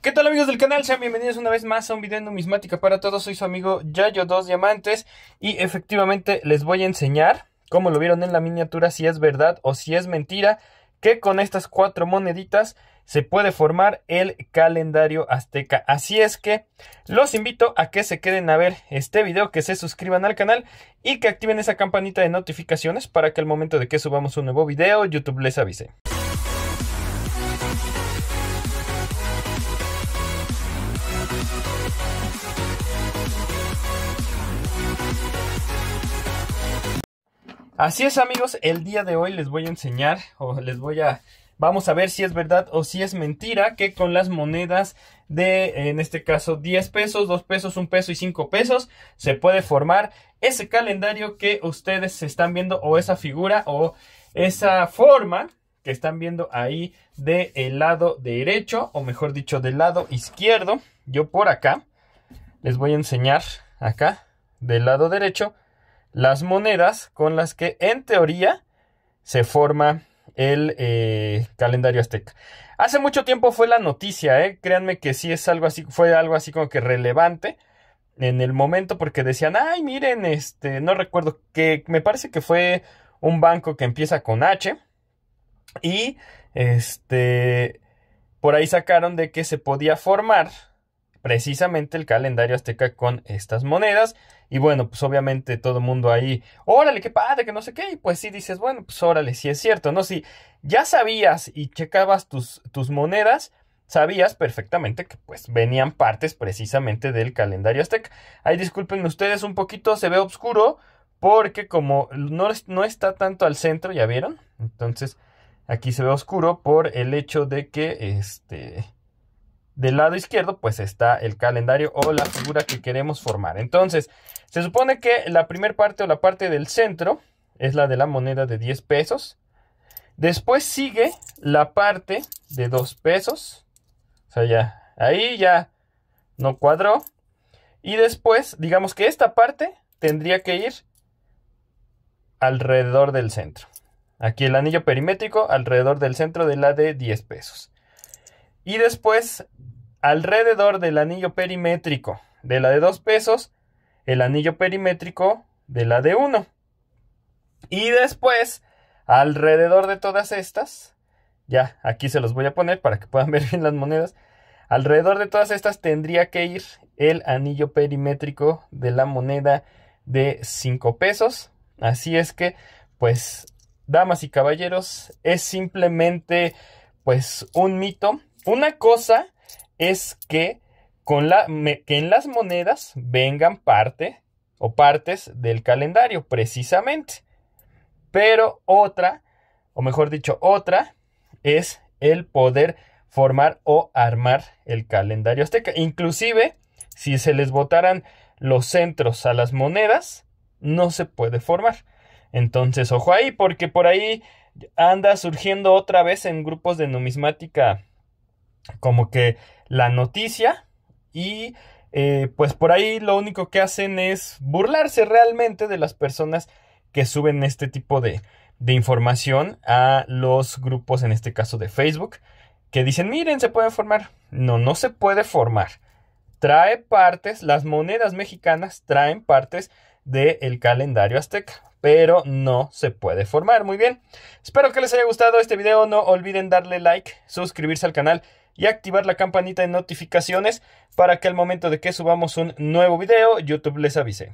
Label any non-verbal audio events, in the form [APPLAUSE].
¿Qué tal amigos del canal? Sean bienvenidos una vez más a un video numismática para todos. Soy su amigo Yayo Dos Diamantes y efectivamente les voy a enseñar, como lo vieron en la miniatura, si es verdad o si es mentira, que con estas cuatro moneditas se puede formar el calendario azteca. Así es que los invito a que se queden a ver este video, que se suscriban al canal y que activen esa campanita de notificaciones para que al momento de que subamos un nuevo video YouTube les avise. Así es amigos, el día de hoy les voy a enseñar o les voy a... Vamos a ver si es verdad o si es mentira que con las monedas de, en este caso, 10 pesos, 2 pesos, 1 peso y 5 pesos, se puede formar ese calendario que ustedes están viendo o esa figura o esa forma que están viendo ahí del el lado derecho o mejor dicho del lado izquierdo. Yo por acá les voy a enseñar acá del lado derecho las monedas con las que en teoría se forma el eh, calendario azteca. Hace mucho tiempo fue la noticia, ¿eh? créanme que sí es algo así, fue algo así como que relevante en el momento porque decían, ay miren, este, no recuerdo, que me parece que fue un banco que empieza con H y este, por ahí sacaron de que se podía formar precisamente el calendario azteca con estas monedas y bueno, pues obviamente todo el mundo ahí, órale, qué padre, que no sé qué. Y pues sí dices, bueno, pues órale, si sí es cierto, ¿no? Si ya sabías y checabas tus, tus monedas, sabías perfectamente que pues venían partes precisamente del calendario azteca. Ahí disculpen ustedes un poquito, se ve oscuro porque como no, no, está tanto al centro, ya vieron, entonces aquí se ve oscuro por el hecho de que este del lado izquierdo pues está el calendario o la figura que queremos formar. Entonces, se supone que la primera parte o la parte del centro es la de la moneda de 10 pesos. Después sigue la parte de 2 pesos. O sea, ya, ahí ya no cuadró. Y después, digamos que esta parte tendría que ir alrededor del centro. Aquí el anillo perimétrico alrededor del centro de la de 10 pesos. Y después, alrededor del anillo perimétrico de la de 2 pesos, el anillo perimétrico de la de 1. Y después, alrededor de todas estas, ya aquí se los voy a poner para que puedan [LAUGHS] ver bien las monedas, alrededor de todas estas tendría que ir el anillo perimétrico de la moneda de 5 pesos. Así es que, pues, damas y caballeros, es simplemente pues un mito una cosa es que, con la, que en las monedas vengan parte o partes del calendario, precisamente. Pero otra, o mejor dicho, otra es el poder formar o armar el calendario azteca. Inclusive, si se les botaran los centros a las monedas, no se puede formar. Entonces, ojo ahí, porque por ahí anda surgiendo otra vez en grupos de numismática como que la noticia y eh, pues por ahí lo único que hacen es burlarse realmente de las personas que suben este tipo de, información a los grupos, en este caso de Facebook, que dicen, miren, se puede formar. No, no se puede formar. Trae partes, las monedas mexicanas traen partes del calendario azteca, pero no se puede formar. Muy bien, espero que les haya gustado este video, no olviden darle like, suscribirse al canal y activar la campanita de notificaciones para que al momento de que subamos un nuevo video YouTube les avise.